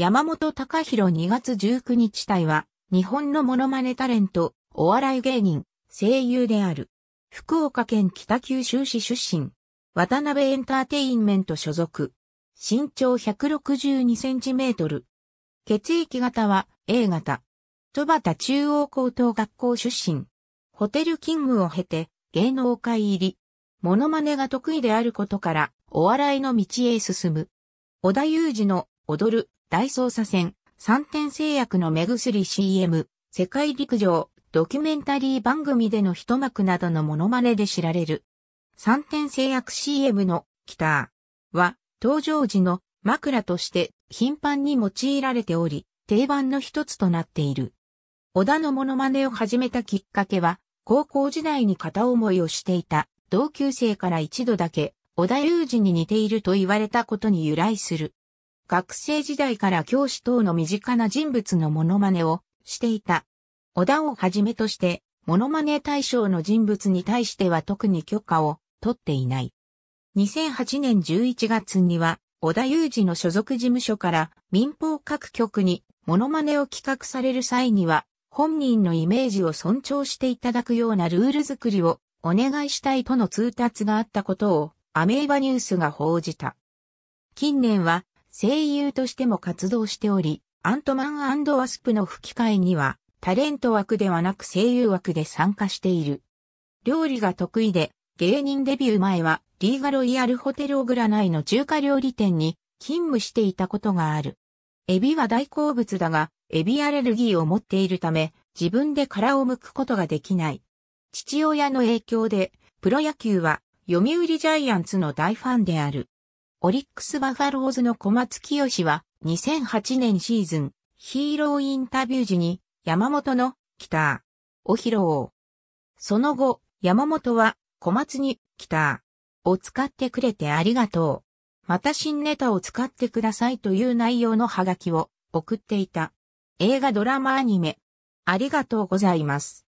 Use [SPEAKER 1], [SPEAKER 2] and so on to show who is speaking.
[SPEAKER 1] 山本隆弘2月19日隊は、日本のモノマネタレント、お笑い芸人、声優である。福岡県北九州市出身。渡辺エンターテインメント所属。身長162センチメートル。血液型は A 型。戸端中央高等学校出身。ホテル勤務を経て芸能界入り。モノマネが得意であることからお笑いの道へ進む。小田裕二の踊る大捜査線、三点製薬の目薬 CM、世界陸上、ドキュメンタリー番組での一幕などのモノマネで知られる。三点製薬 CM のキターは登場時の枕として頻繁に用いられており、定番の一つとなっている。小田のモノマネを始めたきっかけは、高校時代に片思いをしていた同級生から一度だけ、小田裕二に似ていると言われたことに由来する。学生時代から教師等の身近な人物のモノマネをしていた。小田をはじめとして、モノマネ対象の人物に対しては特に許可を取っていない。2008年11月には、小田裕二の所属事務所から民放各局にモノマネを企画される際には、本人のイメージを尊重していただくようなルール作りをお願いしたいとの通達があったことをアメーバニュースが報じた。近年は声優としても活動しており、アントマンワスプの吹き替えには、タレント枠ではなく声優枠で参加している。料理が得意で、芸人デビュー前は、リーガロイヤルホテルオグラ内の中華料理店に勤務していたことがある。エビは大好物だが、エビアレルギーを持っているため、自分で殻を剥くことができない。父親の影響で、プロ野球は読売ジャイアンツの大ファンである。オリックスバファローズの小松清は2008年シーズンヒーローインタビュー時に山本の北を披露。その後、山本は小松に北を使ってくれてありがとう。また新ネタを使ってくださいという内容のハガキを送っていた。映画ドラマアニメ。ありがとうございます。